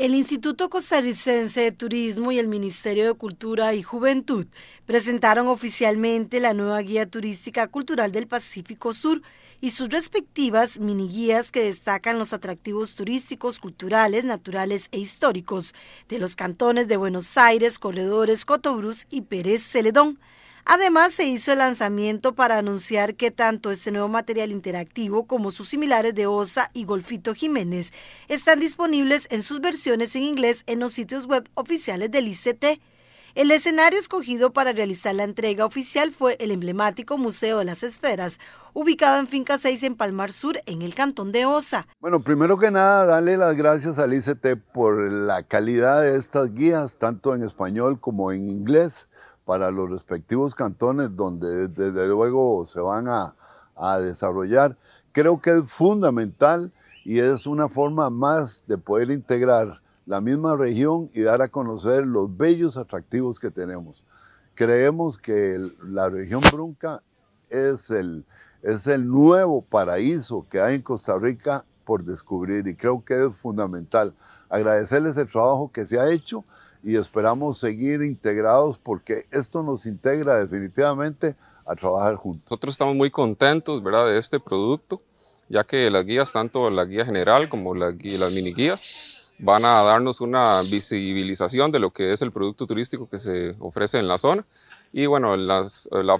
El Instituto Costarricense de Turismo y el Ministerio de Cultura y Juventud presentaron oficialmente la nueva Guía Turística Cultural del Pacífico Sur y sus respectivas miniguías que destacan los atractivos turísticos, culturales, naturales e históricos de los cantones de Buenos Aires, Corredores, Cotobruz y Pérez Celedón. Además, se hizo el lanzamiento para anunciar que tanto este nuevo material interactivo como sus similares de Osa y Golfito Jiménez están disponibles en sus versiones en inglés en los sitios web oficiales del ICT. El escenario escogido para realizar la entrega oficial fue el emblemático Museo de las Esferas, ubicado en Finca 6 en Palmar Sur, en el cantón de Osa. Bueno, primero que nada, darle las gracias al ICT por la calidad de estas guías, tanto en español como en inglés para los respectivos cantones donde desde luego se van a, desarrollar. Creo que es fundamental y es una forma más de poder integrar la misma región y dar a conocer los bellos atractivos que tenemos. Creemos que la región Brunca es el, es el nuevo paraíso que hay en Costa Rica por descubrir y creo que es fundamental. Agradecerles el trabajo que se ha hecho y esperamos seguir integrados porque esto nos integra definitivamente a trabajar juntos. Nosotros estamos muy contentos ¿verdad? de este producto, ya que las guías, tanto la guía general como la las mini guías, van a darnos una visibilización de lo que es el producto turístico que se ofrece en la zona. Y bueno, la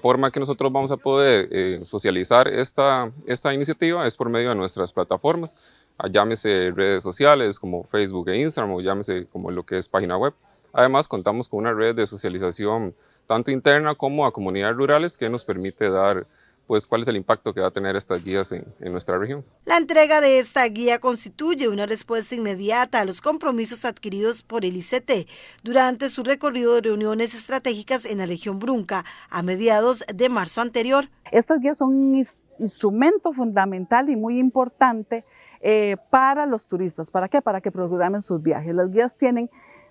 forma que nosotros vamos a poder eh, socializar esta, esta iniciativa es por medio de nuestras plataformas, llámese redes sociales como Facebook e Instagram o llámese como lo que es página web. Además, contamos con una red de socialización tanto interna como a comunidades rurales que nos permite dar pues cuál es el impacto que va a tener estas guías en, nuestra región. La entrega de esta guía constituye una respuesta inmediata a los compromisos adquiridos por el ICT durante su recorrido de reuniones estratégicas en la región Brunca a mediados de marzo anterior. Estas guías son un instrumento fundamental y muy importante eh, para los turistas. ¿Para qué? Para que programen sus viajes. Las guías tienen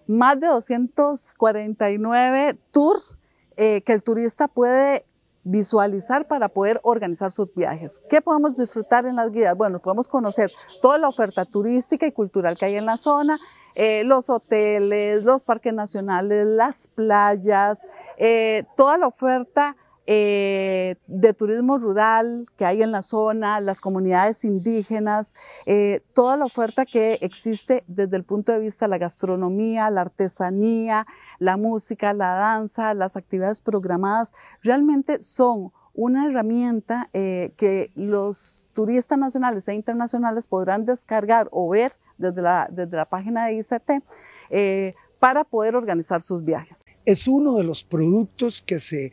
más de 249 tours eh, que el turista puede visualizar para poder organizar sus viajes. ¿Qué podemos disfrutar en las guías? Bueno, podemos conocer toda la oferta turística y cultural que hay en la zona, eh, los hoteles, los parques nacionales, las playas, eh, toda la oferta eh, de turismo rural que hay en la zona, las comunidades indígenas, eh, toda la oferta que existe desde el punto de vista de la gastronomía, la artesanía, la música, la danza, las actividades programadas, realmente son una herramienta eh, que los turistas nacionales e internacionales podrán descargar o ver desde la, desde la página de ICT para poder organizar sus viajes. Es uno de los productos que se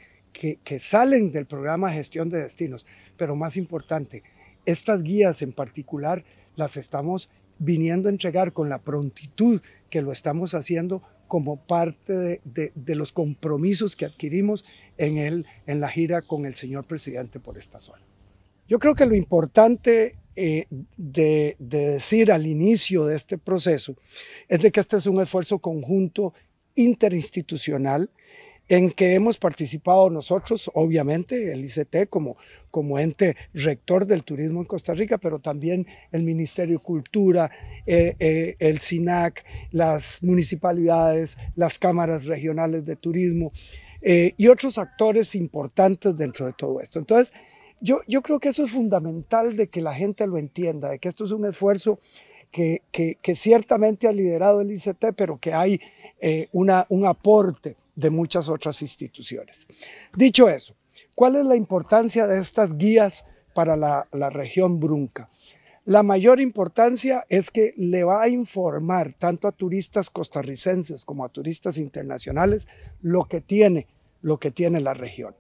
que, salen del programa Gestión de Destinos. Pero más importante, estas guías en particular las estamos viniendo a entregar con la prontitud que lo estamos haciendo como parte de, los compromisos que adquirimos en, el, en la gira con el señor presidente por esta zona. Yo creo que lo importante eh, de, de decir al inicio de este proceso es de que este es un esfuerzo conjunto interinstitucional en que hemos participado nosotros, obviamente, el ICT como, como ente rector del turismo en Costa Rica, pero también el Ministerio de Cultura, eh, eh, el SINAC, las municipalidades, las cámaras regionales de turismo eh, y otros actores importantes dentro de todo esto. Entonces, yo, yo creo que eso es fundamental de que la gente lo entienda, de que esto es un esfuerzo que, ciertamente ha liderado el ICT, pero que hay una, un aporte de muchas otras instituciones. Dicho eso, ¿cuál es la importancia de estas guías para la, región brunca? La mayor importancia es que le va a informar tanto a turistas costarricenses como a turistas internacionales lo que tiene, lo que tiene la región.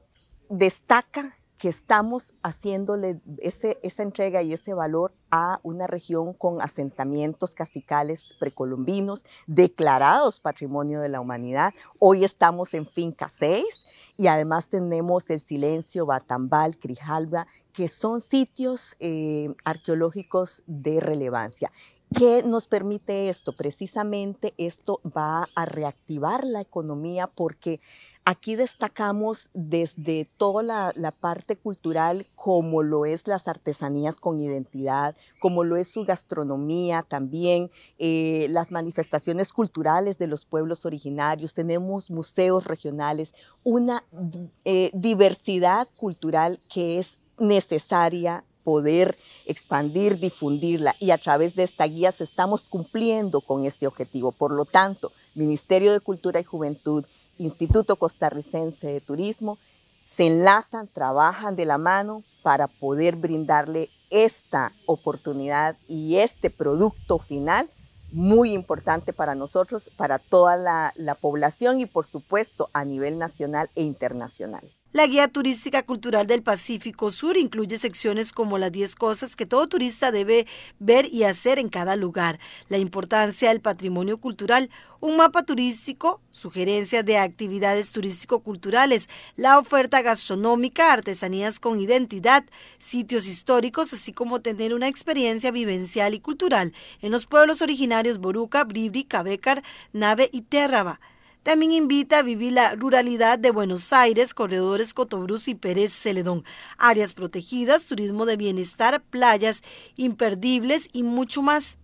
Destaca que estamos haciéndole esa entrega y ese valor a una región con asentamientos casicales precolombinos declarados Patrimonio de la Humanidad. Hoy estamos en Finca 6 y además tenemos el Silencio, Batambal, crijalba que son sitios eh, arqueológicos de relevancia. ¿Qué nos permite esto? Precisamente esto va a reactivar la economía porque Aquí destacamos desde toda la, parte cultural, como lo es las artesanías con identidad, como lo es su gastronomía también, eh, las manifestaciones culturales de los pueblos originarios, tenemos museos regionales, una eh, diversidad cultural que es necesaria poder expandir, difundirla y a través de esta guía estamos cumpliendo con este objetivo. Por lo tanto, Ministerio de Cultura y Juventud, Instituto Costarricense de Turismo, se enlazan, trabajan de la mano para poder brindarle esta oportunidad y este producto final muy importante para nosotros, para toda la, población y por supuesto a nivel nacional e internacional. La guía turística cultural del Pacífico Sur incluye secciones como las 10 cosas que todo turista debe ver y hacer en cada lugar, la importancia del patrimonio cultural, un mapa turístico, sugerencias de actividades turístico-culturales, la oferta gastronómica, artesanías con identidad, sitios históricos, así como tener una experiencia vivencial y cultural en los pueblos originarios Boruca, Bribri, Cabecar, Nave y Térraba. También invita a vivir la ruralidad de Buenos Aires, corredores Cotobruz y Pérez Celedón, áreas protegidas, turismo de bienestar, playas imperdibles y mucho más.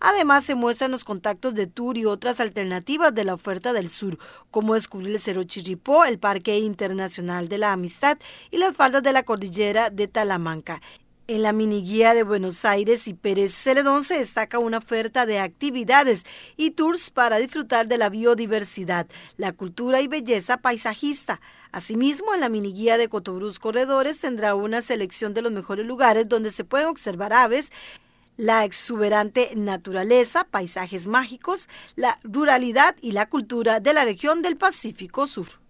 Además, se muestran los contactos de tour y otras alternativas de la oferta del sur, como descubrir el Cerro Chirripó, el Parque Internacional de la Amistad y las faldas de la cordillera de Talamanca. En la miniguía de Buenos Aires y Pérez Celedón se destaca una oferta de actividades y tours para disfrutar de la biodiversidad, la cultura y belleza paisajista. Asimismo, en la miniguía de Cotobruz Corredores tendrá una selección de los mejores lugares donde se pueden observar aves, la exuberante naturaleza, paisajes mágicos, la ruralidad y la cultura de la región del Pacífico Sur.